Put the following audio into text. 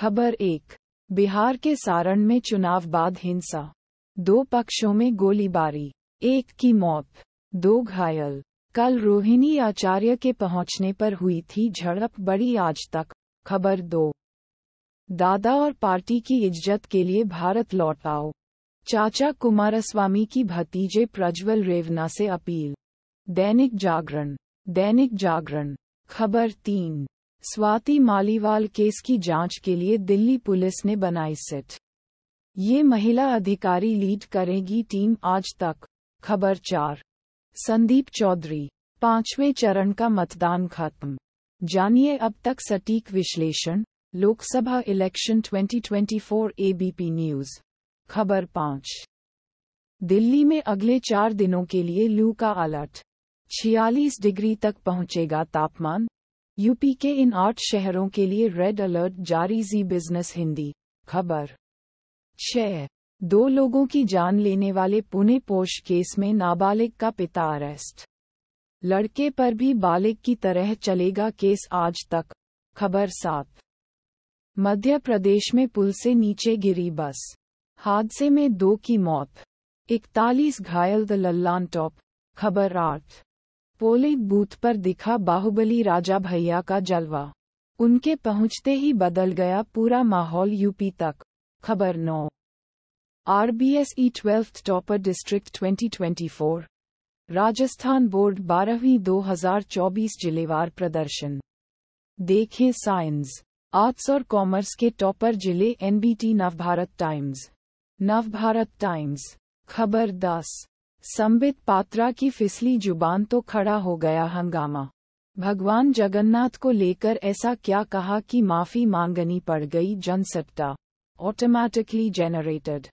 खबर एक बिहार के सारण में चुनाव बाद हिंसा दो पक्षों में गोलीबारी एक की मौत दो घायल कल रोहिणी आचार्य के पहुंचने पर हुई थी झड़प बड़ी आज तक खबर दो दादा और पार्टी की इज्जत के लिए भारत लौट आओ चाचा कुमारस्वामी की भतीजे प्रज्वल रेवना से अपील दैनिक जागरण दैनिक जागरण खबर तीन स्वाति मालीवाल केस की जांच के लिए दिल्ली पुलिस ने बनाई सिट ये महिला अधिकारी लीड करेगी टीम आज तक खबर चार संदीप चौधरी पांचवें चरण का मतदान खत्म जानिए अब तक सटीक विश्लेषण लोकसभा इलेक्शन 2024 एबीपी न्यूज खबर पाँच दिल्ली में अगले चार दिनों के लिए लू का अलर्ट छियालीस डिग्री तक पहुंचेगा तापमान यूपी के इन आठ शहरों के लिए रेड अलर्ट जारी जी बिजनेस हिंदी खबर छह दो लोगों की जान लेने वाले पुणे पोष केस में नाबालिग का पिता अरेस्ट लड़के पर भी बालिग की तरह चलेगा केस आज तक खबर सात मध्य प्रदेश में पुल से नीचे गिरी बस हादसे में दो की मौत इकतालीस घायल द लल्लान टॉप खबर आठ पोले बूथ पर दिखा बाहुबली राजा भैया का जलवा उनके पहुंचते ही बदल गया पूरा माहौल यूपी तक खबर नौ आरबीएसई ई twelfth topper district 2024 Rajasthan board बारहवीं 2024 जिलेवार प्रदर्शन देखें साइंस आर्ट्स और कॉमर्स के टॉपर जिले NBT Navbharat Times Navbharat Times खबर दस संबित पात्रा की फिसली जुबान तो खड़ा हो गया हंगामा भगवान जगन्नाथ को लेकर ऐसा क्या कहा कि माफी मांगनी पड़ गई जनसत्ता ऑटोमैटिकली जनरेटेड